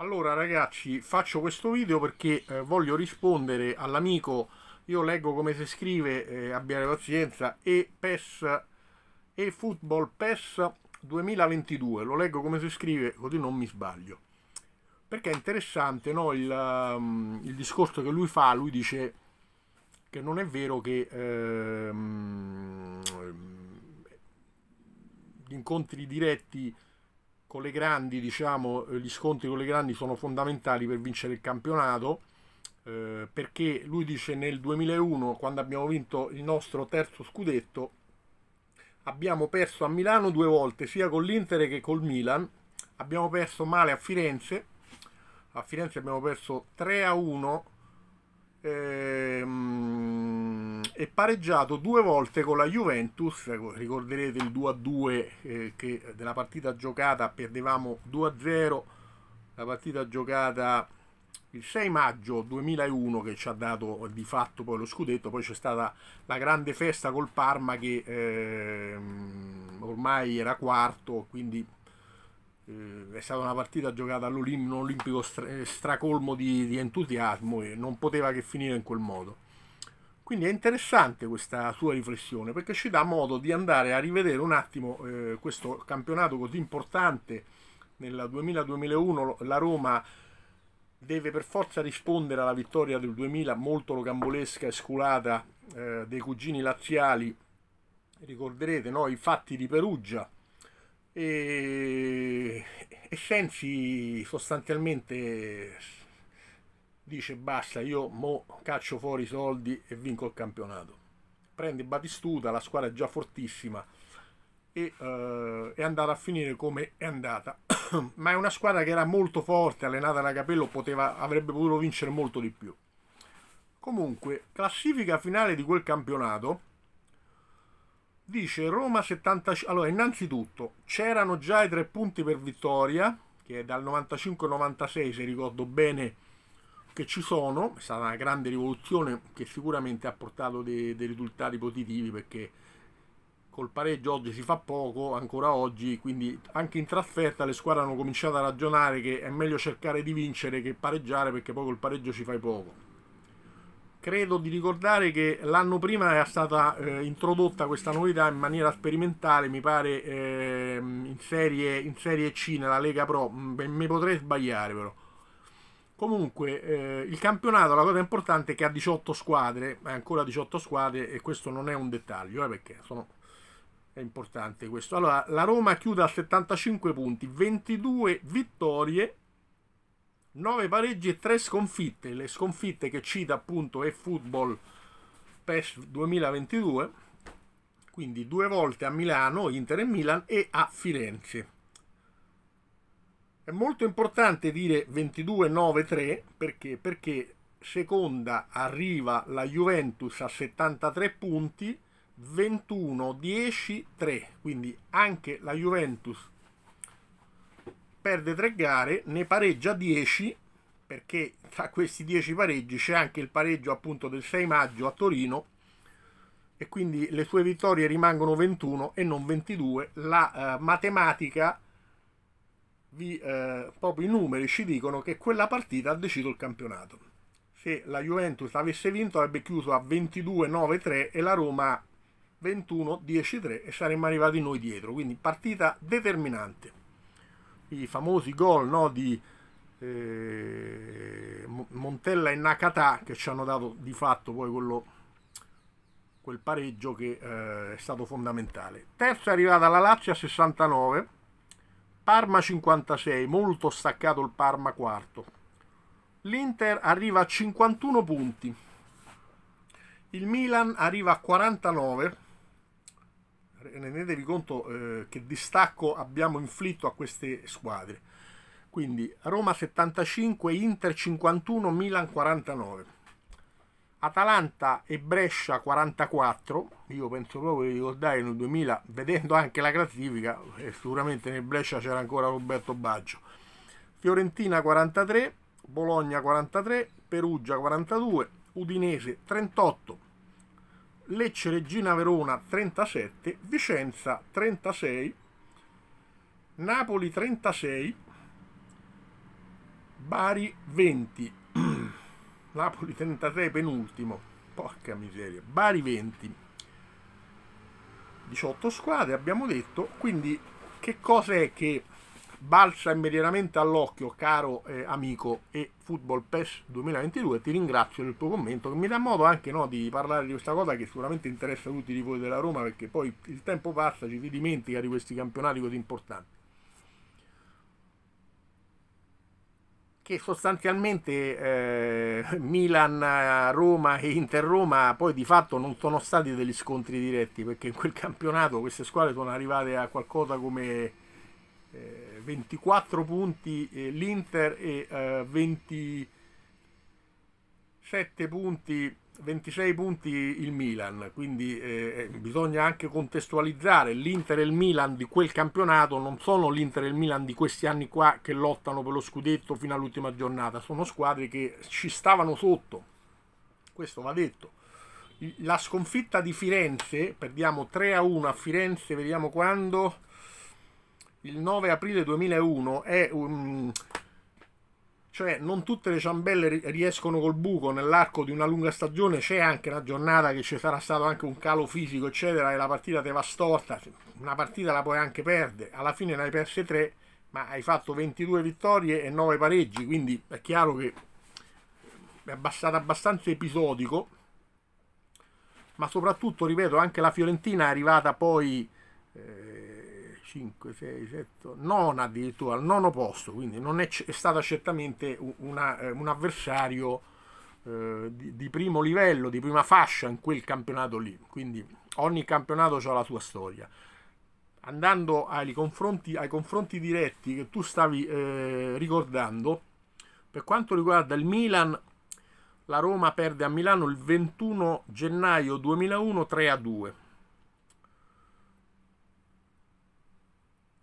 Allora ragazzi faccio questo video perché eh, voglio rispondere all'amico, io leggo come si scrive, eh, abbiate pazienza, e PES e Football PES 2022, lo leggo come si scrive così non mi sbaglio. Perché è interessante no, il, um, il, discorso che lui fa, lui dice che non è vero che ehm, gli incontri diretti con le grandi, diciamo, eh, gli scontri con le grandi sono fondamentali per vincere il campionato, eh, perché lui dice nel 2001, quando abbiamo vinto il nostro terzo scudetto, abbiamo perso a Milano due volte, sia con l'Inter che col Milan, abbiamo perso male a Firenze, a Firenze abbiamo perso 3 a 1, ehm, e pareggiato due volte con la Juventus, ricorderete il 2-2 eh, che della partita giocata perdevamo 2-0, la partita giocata il 6 maggio 2001 che ci ha dato di fatto poi lo scudetto, poi c'è stata la grande festa col Parma che eh, ormai era quarto, quindi eh, è stata una partita giocata all'Olimpico stra stracolmo di, di entusiasmo e non poteva che finire in quel modo. Quindi è interessante questa sua riflessione perché ci dà modo di andare a rivedere un attimo eh, questo campionato così importante. Nella 2000-2001 la Roma deve per forza rispondere alla vittoria del 2000 molto rocambolesca e sculata eh, dei cugini laziali. Ricorderete no? i fatti di Perugia. E, e Sensi sostanzialmente dice basta, io mo caccio fuori i soldi e vinco il campionato. Prende Batistuta, la squadra è già fortissima e eh, è andata a finire come è andata. Ma è una squadra che era molto forte, allenata da Capello, poteva, avrebbe potuto vincere molto di più. Comunque, classifica finale di quel campionato dice Roma 75. Allora, innanzitutto c'erano già i tre punti per vittoria, che è dal 95-96, se ricordo bene, che ci sono, è stata una grande rivoluzione che sicuramente ha portato dei, dei risultati positivi perché col pareggio oggi si fa poco, ancora oggi, quindi anche in trasferta le squadre hanno cominciato a ragionare che è meglio cercare di vincere che pareggiare perché poi col pareggio ci fai poco. Credo di ricordare che l'anno prima era stata eh, introdotta questa novità in maniera sperimentale, mi pare eh, in, serie, in Serie C nella Lega Pro, mi potrei sbagliare però Comunque, eh, il campionato, la cosa importante è che ha 18 squadre, ma ancora 18 squadre, e questo non è un dettaglio, eh, perché sono... è importante questo. Allora, la Roma chiude a 75 punti, 22 vittorie, 9 pareggi e 3 sconfitte. Le sconfitte che cita appunto è Football PES 2022, quindi due volte a Milano, Inter e Milan, e a Firenze. È molto importante dire 22-9-3 perché? perché seconda arriva la Juventus a 73 punti, 21-10-3, quindi anche la Juventus perde tre gare, ne pareggia 10 perché tra questi 10 pareggi c'è anche il pareggio appunto del 6 maggio a Torino e quindi le sue vittorie rimangono 21 e non 22. La eh, matematica vi, eh, proprio i numeri ci dicono che quella partita ha deciso il campionato. Se la Juventus avesse vinto avrebbe chiuso a 22-9-3 e la Roma 21-10-3 e saremmo arrivati noi dietro, quindi partita determinante. I famosi gol no, di eh, Montella e Nakata che ci hanno dato di fatto poi quello, quel pareggio che eh, è stato fondamentale. Terza è arrivata la Lazio a 69 Parma 56, molto staccato il Parma quarto. L'Inter arriva a 51 punti. Il Milan arriva a 49. Rendetevi conto eh, che distacco abbiamo inflitto a queste squadre. Quindi Roma 75, Inter 51, Milan 49. Atalanta e Brescia 44, io penso proprio di ricordare nel 2000, vedendo anche la classifica, eh, sicuramente nel Brescia c'era ancora Roberto Baggio, Fiorentina 43, Bologna 43, Perugia 42, Udinese 38, Lecce Regina Verona 37, Vicenza 36, Napoli 36, Bari 20, Napoli 33 penultimo, porca miseria, Bari 20, 18 squadre abbiamo detto, quindi che cosa è che balza immediatamente all'occhio, caro eh, amico e Football PES 2022, ti ringrazio del tuo commento che mi dà modo anche no, di parlare di questa cosa che sicuramente interessa tutti i tifosi della Roma perché poi il tempo passa, ci si dimentica di questi campionati così importanti. che sostanzialmente eh, Milan, Roma e Inter-Roma poi di fatto non sono stati degli scontri diretti perché in quel campionato queste squadre sono arrivate a qualcosa come eh, 24 punti eh, l'Inter e 27 eh, punti 26 punti il Milan, quindi eh, eh, bisogna anche contestualizzare l'Inter e il Milan di quel campionato non sono l'Inter e il Milan di questi anni qua che lottano per lo scudetto fino all'ultima giornata, sono squadre che ci stavano sotto, questo va detto. La sconfitta di Firenze, perdiamo 3 a 1 a Firenze, vediamo quando, il 9 aprile 2001, è un cioè non tutte le ciambelle riescono col buco nell'arco di una lunga stagione, c'è anche una giornata che ci sarà stato anche un calo fisico, eccetera, e la partita te va storta, una partita la puoi anche perdere, alla fine ne hai perse tre, ma hai fatto 22 vittorie e 9 pareggi, quindi è chiaro che è stato abbastanza episodico, ma soprattutto, ripeto, anche la Fiorentina è arrivata poi... Eh, 5, 6, 7, non addirittura al nono posto, quindi non è, è stata certamente una, eh, un avversario eh, di, di, primo livello, di prima fascia in quel campionato lì, quindi ogni campionato ha la sua storia. Andando ai confronti, ai confronti diretti che tu stavi eh, ricordando, per quanto riguarda il Milan, la Roma perde a Milano il 21 gennaio 2001 3 a 2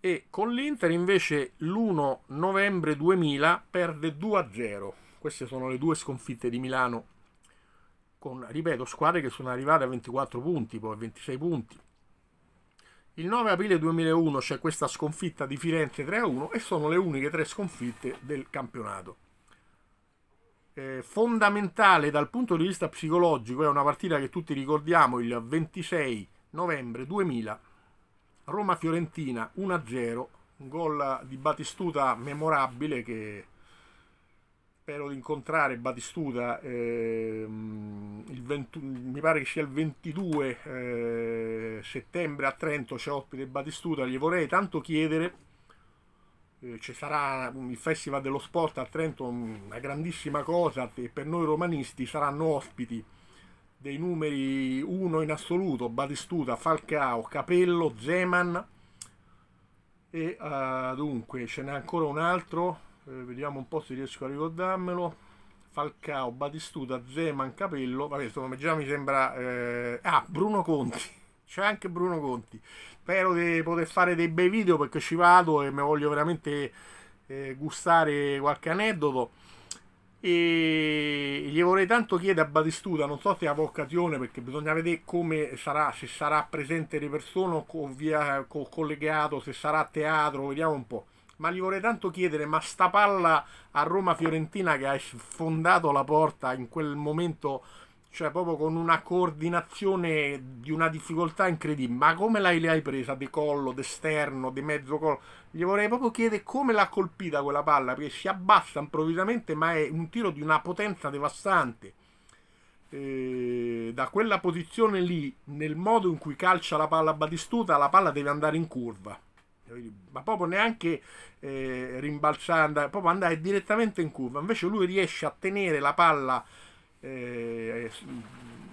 e con l'Inter invece l'1 novembre 2000 perde 2-0. Queste sono le due sconfitte di Milano con, ripeto, squadre che sono arrivate a 24 punti, poi a 26 punti. Il 9 aprile 2001 c'è questa sconfitta di Firenze 3-1 e sono le uniche tre sconfitte del campionato. Eh, fondamentale dal punto di vista psicologico è una partita che tutti ricordiamo il 26 novembre 2000 Roma-Fiorentina 1-0, un gol di Batistuta memorabile che spero di incontrare Batistuta ehm, 21, mi pare che sia il 22 eh, settembre a Trento c'è ospite Batistuta gli vorrei tanto chiedere eh, ci sarà il festival dello sport a Trento una grandissima cosa e per noi romanisti saranno ospiti dei numeri 1 in assoluto, Batistuta, Falcao, Capello, Zeman e uh, dunque ce n'è ancora un altro, eh, vediamo un po' se riesco a ricordarmelo, Falcao, Batistuta, Zeman, Capello, vabbè insomma già mi sembra... Eh... Ah, Bruno Conti! c'è anche Bruno Conti. Spero di poter fare dei bei video perché ci vado e mi voglio veramente eh, gustare qualche aneddoto e gli vorrei tanto chiedere a Batistuta, non so se avrà occasione perché bisogna vedere come sarà, se sarà presente le persone o via co collegato, se sarà a teatro, vediamo un po'. Ma gli vorrei tanto chiedere, ma sta palla a Roma Fiorentina che ha sfondato la porta in quel momento cioè proprio con una coordinazione di una difficoltà incredibile. Ma come l'hai, l'hai presa di collo, d'esterno, di mezzo collo? Gli vorrei proprio chiedere come l'ha colpita quella palla, perché si abbassa improvvisamente, ma è un tiro di una potenza devastante. E eh, da quella posizione lì, nel modo in cui calcia la palla Batistuta, la palla deve andare in curva. Ma proprio neanche eh, rimbalzare, proprio andare direttamente in curva. Invece lui riesce a tenere la palla eh, eh,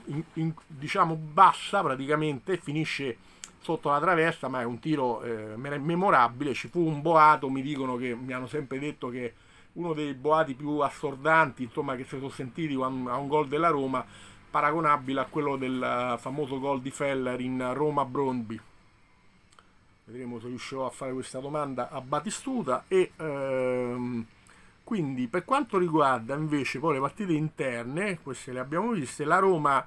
in, in, diciamo bassa praticamente, finisce sotto la traversa, ma è un tiro eh, memorabile, ci fu un boato, mi dicono che mi hanno sempre detto che uno dei boati più assordanti insomma, che si sono sentiti a un gol della Roma, paragonabile a quello del famoso gol di Feller in Roma-Brondby. Vedremo se riuscirò a fare questa domanda a Batistuta e ehm, quindi per quanto riguarda invece poi le partite interne, queste le abbiamo viste, la Roma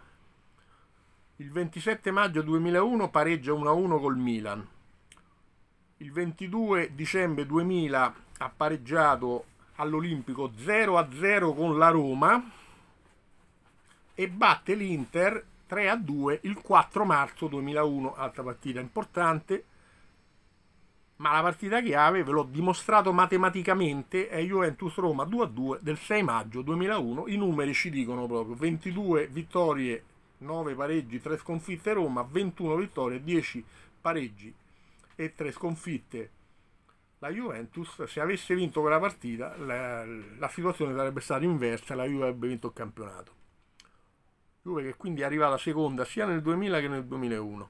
il 27 maggio 2001 pareggia 1-1 col Milan. Il 22 dicembre 2000 ha pareggiato all'Olimpico 0-0 con la Roma e batte l'Inter 3-2 il 4 marzo 2001, altra partita importante ma la partita chiave, ve l'ho dimostrato matematicamente, è Juventus-Roma 2-2 del 6 maggio 2001. I numeri ci dicono proprio 22 vittorie, 9 pareggi, 3 sconfitte Roma, 21 vittorie, 10 pareggi e 3 sconfitte la Juventus. Se avesse vinto quella partita, la, la situazione sarebbe stata inversa, la Juve avrebbe vinto il campionato. Juve che quindi è arrivata seconda sia nel 2000 che nel 2001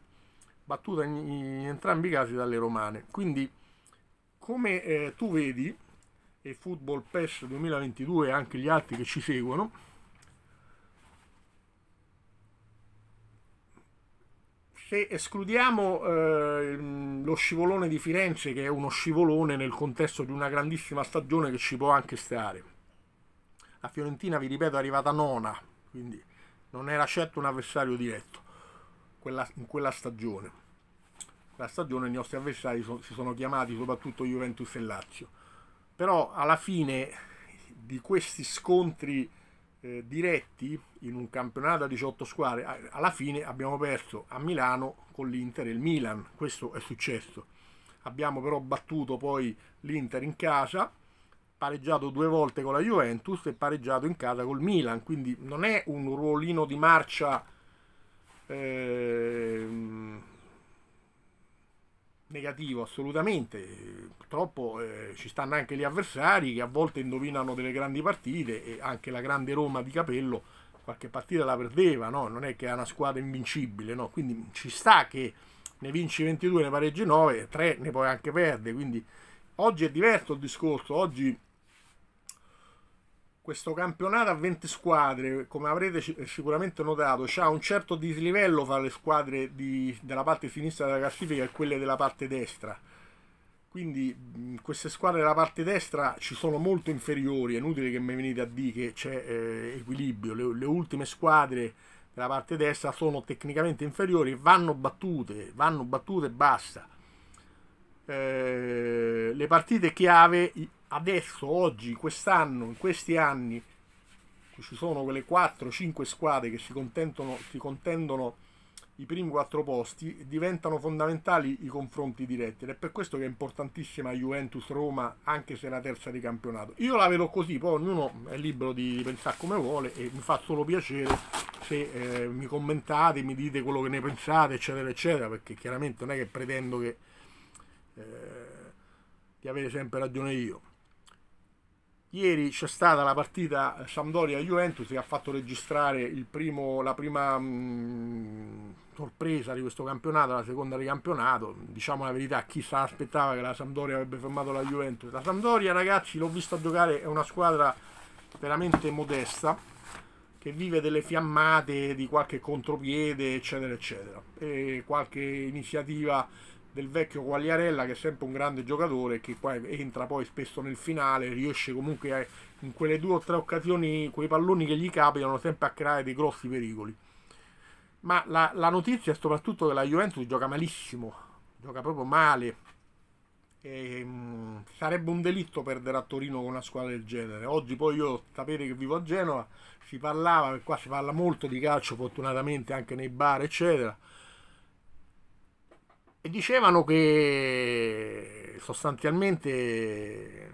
battuta in, in entrambi i casi dalle romane. Quindi, come eh, tu vedi, e Football PES 2022 e anche gli altri che ci seguono, se escludiamo eh, lo scivolone di Firenze, che è uno scivolone nel contesto di una grandissima stagione che ci può anche stare, la Fiorentina, vi ripeto, è arrivata nona, quindi non era certo un avversario diretto quella, in quella stagione. La stagione i nostri avversari so, si sono chiamati soprattutto Juventus e Lazio. Però alla fine di questi scontri eh, diretti in un campionato a 18 squadre, alla fine abbiamo perso a Milano con l'Inter e il Milan. Questo è successo. Abbiamo però battuto poi l'Inter in casa, pareggiato due volte con la Juventus e pareggiato in casa col Milan. Quindi non è un ruolino di marcia eh, negativo assolutamente purtroppo eh, ci stanno anche gli avversari che a volte indovinano delle grandi partite e anche la grande Roma di Capello qualche partita la perdeva no? non è che è una squadra invincibile no? quindi ci sta che ne vinci 22 ne pareggi 9 3 ne puoi anche perdere quindi oggi è diverso il discorso oggi questo campionato a 20 squadre, come avrete sicuramente notato, ha un certo dislivello fra le squadre di, della parte sinistra della classifica e quelle della parte destra. Quindi queste squadre della parte destra ci sono molto inferiori, è inutile che mi venite a dire che c'è eh, equilibrio. Le, le, ultime squadre della parte destra sono tecnicamente inferiori, vanno battute, vanno battute e basta. Eh, le partite chiave adesso, oggi, quest'anno, in questi anni, ci sono quelle 4-5 squadre che si, si contendono i primi 4 posti, diventano fondamentali i confronti diretti ed è per questo che è importantissima Juventus-Roma anche se è la terza di campionato. Io la vedo così, poi ognuno è libero di pensare come vuole e mi fa solo piacere se eh, mi commentate, mi dite quello che ne pensate, eccetera, eccetera, perché chiaramente non è che pretendo che, eh, di avere sempre ragione io. Ieri c'è stata la partita Sampdoria-Juventus che ha fatto registrare primo, la prima mh, mm, sorpresa di questo campionato, la seconda di campionato. Diciamo la verità, chi si aspettava che la Sampdoria avrebbe fermato la Juventus. La Sampdoria, ragazzi, l'ho vista giocare, è una squadra veramente modesta che vive delle fiammate di qualche contropiede, eccetera, eccetera, e qualche iniziativa del vecchio Quagliarella che è sempre un grande giocatore che poi entra poi spesso nel finale, riesce comunque a, in quelle due o tre occasioni, quei palloni che gli capitano sempre a creare dei grossi pericoli. Ma la, la notizia è soprattutto che la Juventus gioca malissimo, gioca proprio male. E, ehm, mh, sarebbe un delitto perdere a Torino con una squadra del genere. Oggi poi io sapete che vivo a Genova, si parlava, qua si parla molto di calcio fortunatamente anche nei bar eccetera e dicevano che sostanzialmente eh,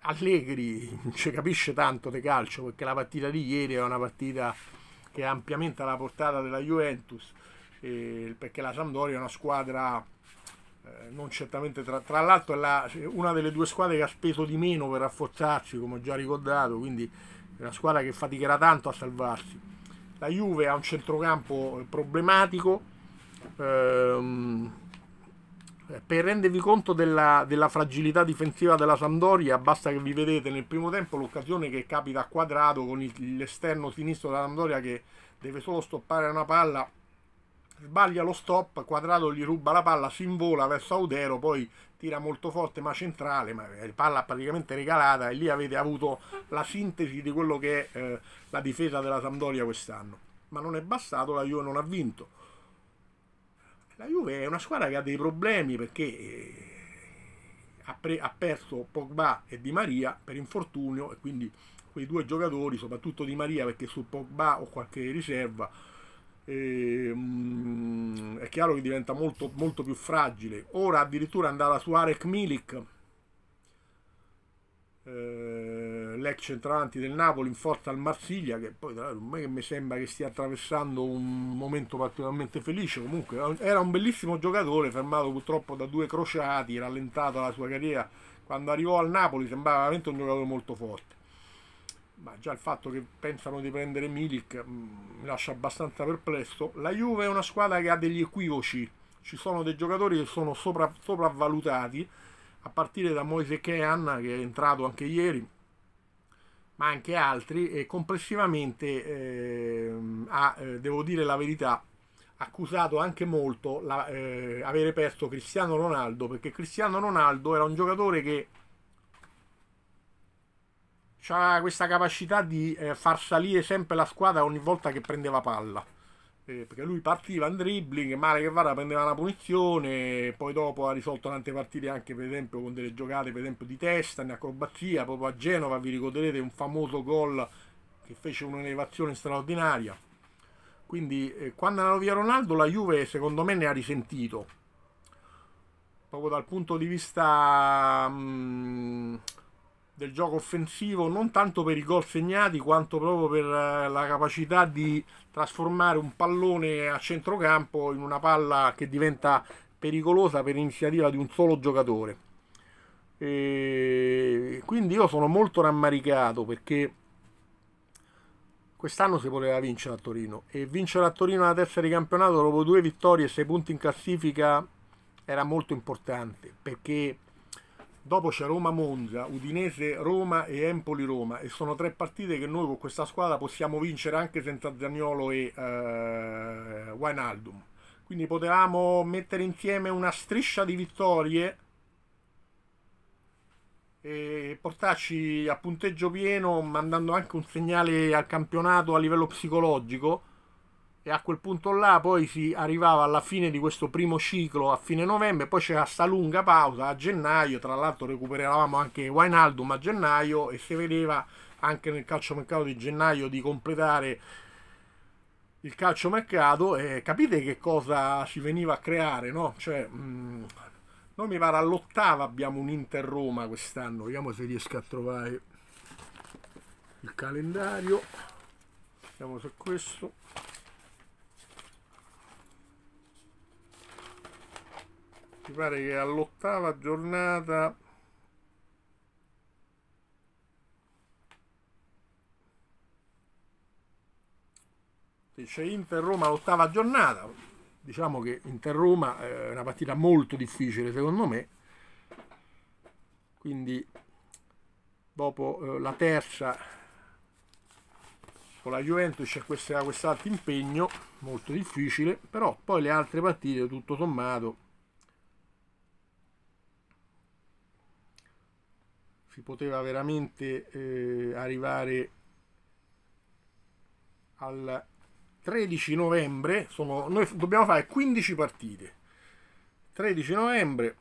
Allegri non ci capisce tanto di calcio perché la partita di ieri è una partita che è ampiamente alla portata della Juventus eh, perché la Sampdoria è una squadra eh, non certamente tra, tra l'altro è la, una delle due squadre che ha speso di meno per rafforzarsi come ho già ricordato quindi è una squadra che faticherà tanto a salvarsi la Juve ha un centrocampo problematico ehm, per rendervi conto della, della, fragilità difensiva della Sampdoria basta che vi vedete nel primo tempo l'occasione che capita a quadrato con l'esterno sinistro della Sampdoria che deve solo stoppare una palla sbaglia lo stop, Quadrato gli ruba la palla, si invola verso Audero, poi tira molto forte ma centrale, ma palla praticamente regalata e lì avete avuto la sintesi di quello che è eh, la difesa della Sampdoria quest'anno. Ma non è bastato, la Juve non ha vinto. La Juve è una squadra che ha dei problemi perché eh, ha, ha perso Pogba e Di Maria per infortunio e quindi quei due giocatori, soprattutto Di Maria perché su Pogba ho qualche riserva, e, mm, è chiaro che diventa molto, molto più fragile. Ora addirittura andava su Arek Milik l'ex centravanti del Napoli in forza al Marsiglia che poi tra l'altro che mi sembra che stia attraversando un momento particolarmente felice comunque era un bellissimo giocatore fermato purtroppo da due crociati rallentata la sua carriera quando arrivò al Napoli sembrava veramente un giocatore molto forte ma già il fatto che pensano di prendere Milik mm, mi lascia abbastanza perplesso la Juve è una squadra che ha degli equivoci ci sono dei giocatori che sono sopra, sopravvalutati a partire da Moise Kean che è entrato anche ieri ma anche altri, e complessivamente eh, ha, eh, devo dire la verità, accusato anche molto la, eh, avere perso Cristiano Ronaldo, perché Cristiano Ronaldo era un giocatore che aveva questa capacità di eh, far salire sempre la squadra ogni volta che prendeva palla eh, perché lui partiva in dribbling, male che vada prendeva una punizione, poi dopo ha risolto tante partite anche per esempio con delle giocate per esempio di testa, in acrobazia, proprio a Genova vi ricorderete un famoso gol che fece un'elevazione straordinaria. Quindi eh, quando andò via Ronaldo la Juve secondo me ne ha risentito, proprio dal punto di vista... Mh, mm, del gioco offensivo non tanto per i gol segnati quanto proprio per eh, la capacità di trasformare un pallone a centrocampo in una palla che diventa pericolosa per iniziativa di un solo giocatore. E quindi io sono molto rammaricato perché quest'anno si voleva vincere a Torino e vincere a Torino alla terza di campionato dopo due vittorie e sei punti in classifica era molto importante perché dopo c'è Roma-Monza, Udinese-Roma e Empoli-Roma e sono tre partite che noi con questa squadra possiamo vincere anche senza Zagnolo e eh, Wijnaldum quindi potevamo mettere insieme una striscia di vittorie e portarci a punteggio pieno mandando anche un segnale al campionato a livello psicologico e a quel punto là poi si arrivava alla fine di questo primo ciclo a fine novembre, poi c'era sta lunga pausa a gennaio, tra l'altro recuperavamo anche Wijnaldum a gennaio e si vedeva anche nel calciomercato di gennaio di completare il calciomercato e capite che cosa si veniva a creare, no? Cioè, mh, mm, noi mi pare all'ottava abbiamo un Inter Roma quest'anno, vediamo se riesco a trovare il calendario, vediamo se questo mi pare che all'ottava giornata c'è Inter-Roma all'ottava giornata diciamo che Inter-Roma eh, è una partita molto difficile secondo me quindi dopo eh, la terza con la Juventus c'è quest'altro impegno molto difficile però poi le altre partite tutto sommato si poteva veramente eh, arrivare al 13 novembre, sono, noi dobbiamo fare 15 partite. 13 novembre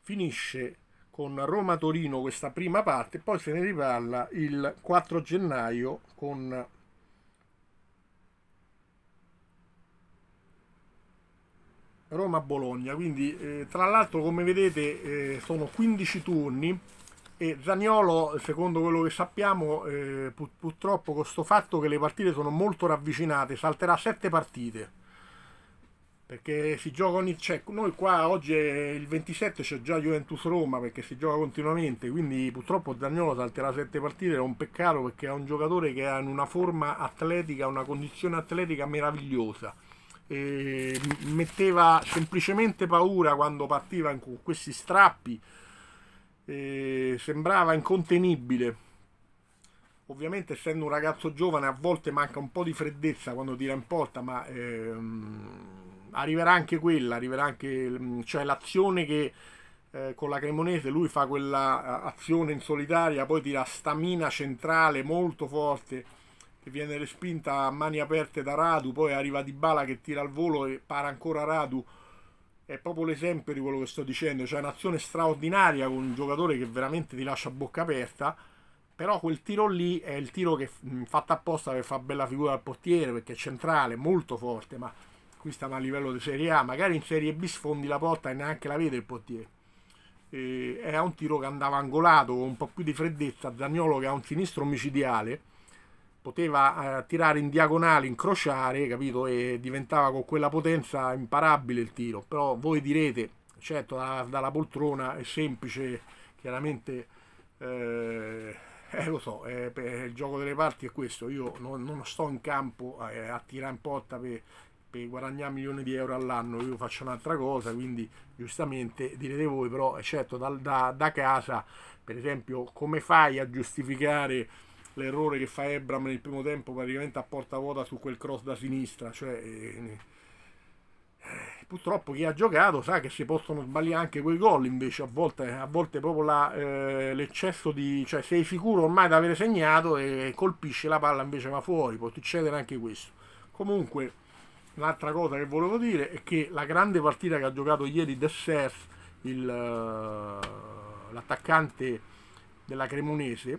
finisce con Roma-Torino questa prima parte, poi se ne riparla il 4 gennaio con Roma-Bologna. Quindi eh, tra l'altro come vedete eh, sono 15 turni e Zagnolo, secondo quello che sappiamo, eh, pur, purtroppo con questo fatto che le partite sono molto ravvicinate, salterà sette partite. Perché si gioca ogni... Cioè, noi qua oggi il 27 c'è già Juventus Roma perché si gioca continuamente, quindi purtroppo Zagnolo salterà sette partite, è un peccato perché è un giocatore che ha una forma atletica, una condizione atletica meravigliosa. E metteva semplicemente paura quando partiva con questi strappi eh, sembrava incontenibile. Ovviamente essendo un ragazzo giovane a volte manca un po' di freddezza quando tira in porta, ma ehm, arriverà anche quella, arriverà anche cioè l'azione che eh, con la Cremonese lui fa quella eh, azione in solitaria, poi tira stamina centrale molto forte che viene respinta a mani aperte da Radu, poi arriva Di Bala che tira al volo e para ancora Radu è proprio l'esempio di quello che sto dicendo, cioè un'azione straordinaria con un giocatore che veramente ti lascia a bocca aperta, però quel tiro lì è il tiro che fatta apposta per far bella figura al portiere, perché è centrale, molto forte, ma qui stiamo a livello di Serie A, magari in Serie B sfondi la porta e neanche la vede il portiere. E era un tiro che andava angolato con un po' più di freddezza, Zagnolo che ha un sinistro omicidiale, poteva eh, tirare in diagonale, incrociare, capito? E diventava con quella potenza imparabile il tiro. Però voi direte, certo, da, dalla poltrona è semplice, chiaramente, eh, eh lo so, eh, il gioco delle parti è questo. Io non, non sto in campo eh, a tirare in porta per, per guadagnare milioni di euro all'anno, io faccio un'altra cosa, quindi giustamente direte voi, però eh, certo da, da, da casa, per esempio, come fai a giustificare l'errore che fa Ebram nel primo tempo praticamente a porta vuota su quel cross da sinistra. Cioè, eh, eh, purtroppo chi ha giocato sa che si possono sbagliare anche quei gol invece a volte, a volte proprio la, eh, l'eccesso di cioè sei sicuro ormai di avere segnato e colpisce la palla invece va fuori può succedere anche questo comunque un'altra cosa che volevo dire è che la grande partita che ha giocato ieri De Sef eh, l'attaccante della Cremonese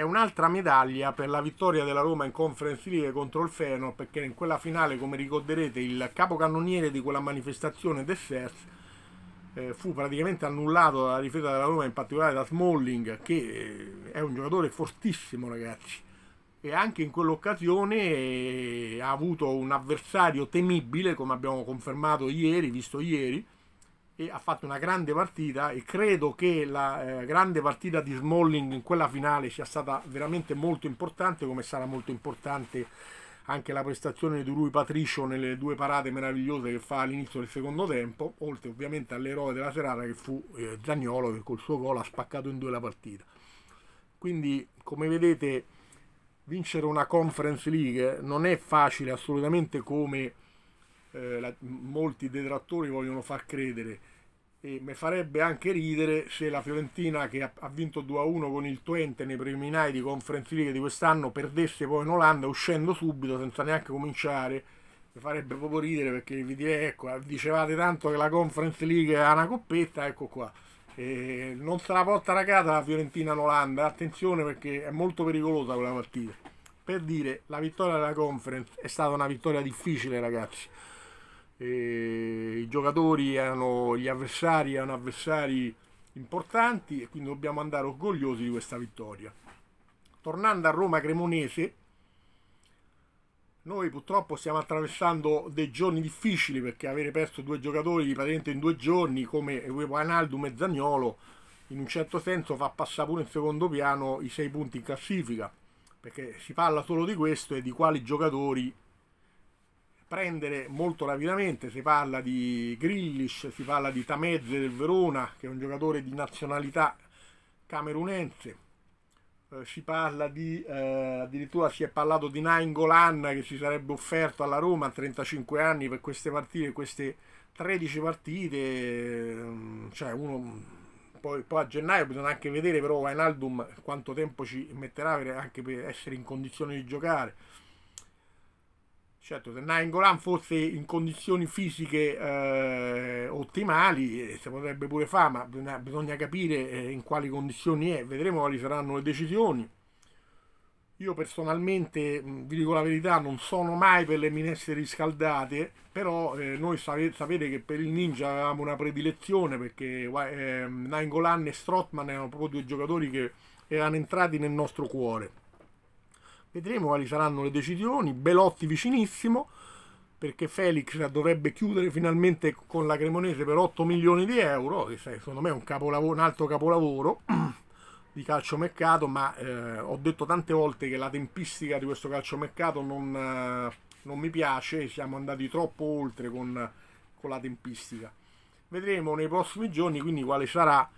e un'altra medaglia per la vittoria della Roma in Conference League contro il Feno, perché in quella finale, come ricorderete, il capocannoniere di quella manifestazione Dessers eh, fu praticamente annullato dalla difesa della Roma, in particolare da Smalling, che eh, è un giocatore fortissimo, ragazzi. E anche in quell'occasione eh, ha avuto un avversario temibile, come abbiamo confermato ieri, visto ieri, e ha fatto una grande partita e credo che la eh, grande partita di Smalling in quella finale sia stata veramente molto importante come sarà molto importante anche la prestazione di Rui Patricio nelle due parate meravigliose che fa all'inizio del secondo tempo, oltre ovviamente all'eroe della serata che fu eh, Zagnolo che col suo gol ha spaccato in due la partita. Quindi, come vedete, vincere una Conference League non è facile assolutamente come eh, la, molti detrattori vogliono far credere e mi farebbe anche ridere se la Fiorentina che ha vinto 2-1 con il Twente nei preliminari di Conference League di quest'anno perdesse poi in Olanda uscendo subito senza neanche cominciare mi farebbe proprio ridere perché vi direi ecco dicevate tanto che la Conference League è una coppetta ecco qua e non se la porta ragata la Fiorentina in Olanda attenzione perché è molto pericolosa quella partita per dire la vittoria della Conference è stata una vittoria difficile ragazzi i giocatori erano, gli avversari erano avversari importanti e quindi dobbiamo andare orgogliosi di questa vittoria. Tornando a Roma Cremonese, noi purtroppo stiamo attraversando dei giorni difficili perché avere perso due giocatori di praticamente in due giorni come Analdo e Zagnolo in un certo senso fa passare pure in secondo piano i sei punti in classifica perché si parla solo di questo e di quali giocatori prendere molto rapidamente, si parla di Grillish, si parla di Tamezze del Verona, che è un giocatore di nazionalità camerunense, eh, si parla di, eh, addirittura si è parlato di Nainggolan che si sarebbe offerto alla Roma a 35 anni per queste partite, queste 13 partite, mm, cioè uno... Mm, poi, poi a gennaio bisogna anche vedere però Wijnaldum quanto tempo ci metterà per, anche per essere in condizione di giocare Certo, se Nainggolan fosse in condizioni fisiche eh, ottimali eh, si potrebbe pure fare, ma bisogna, bisogna capire eh, in quali condizioni è, vedremo quali saranno le decisioni. Io personalmente, vi dico la verità, non sono mai per le minestre riscaldate, però eh, noi sapete, sapete, che per il Ninja avevamo una predilezione perché eh, Nainggolan e Strotman erano proprio due giocatori che erano entrati nel nostro cuore Vedremo quali saranno le decisioni. Belotti vicinissimo, perché Felix dovrebbe chiudere finalmente con la Cremonese per 8 milioni di euro, che secondo me è un, capolavoro, un altro capolavoro di calciomercato, ma eh, ho detto tante volte che la tempistica di questo calciomercato non, eh, non mi piace, siamo andati troppo oltre con, con la tempistica. Vedremo nei prossimi giorni quindi quale sarà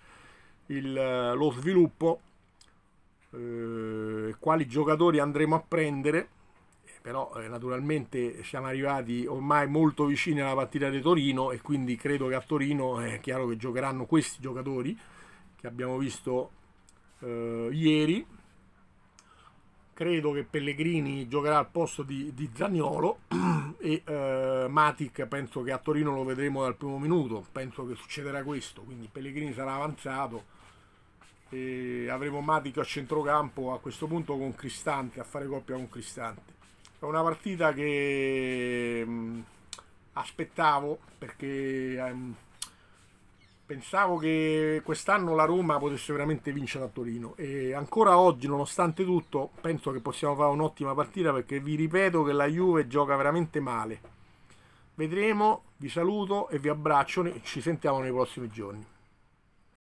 il, eh, lo sviluppo eh, quali giocatori andremo a prendere, però eh, naturalmente siamo arrivati ormai molto vicini alla partita di Torino e quindi credo che a Torino eh, è chiaro che giocheranno questi giocatori che abbiamo visto eh, ieri. Credo che Pellegrini giocherà al posto di, di Zagnolo e eh, Matic penso che a Torino lo vedremo dal primo minuto, penso che succederà questo, quindi Pellegrini sarà avanzato e avremo Matico a centrocampo a questo punto con Cristante, a fare coppia con Cristante. È una partita che mh, mm, aspettavo perché mh, ehm, pensavo che quest'anno la Roma potesse veramente vincere a Torino e ancora oggi, nonostante tutto, penso che possiamo fare un'ottima partita perché vi ripeto che la Juve gioca veramente male. Vedremo, vi saluto e vi abbraccio, ci sentiamo nei prossimi giorni.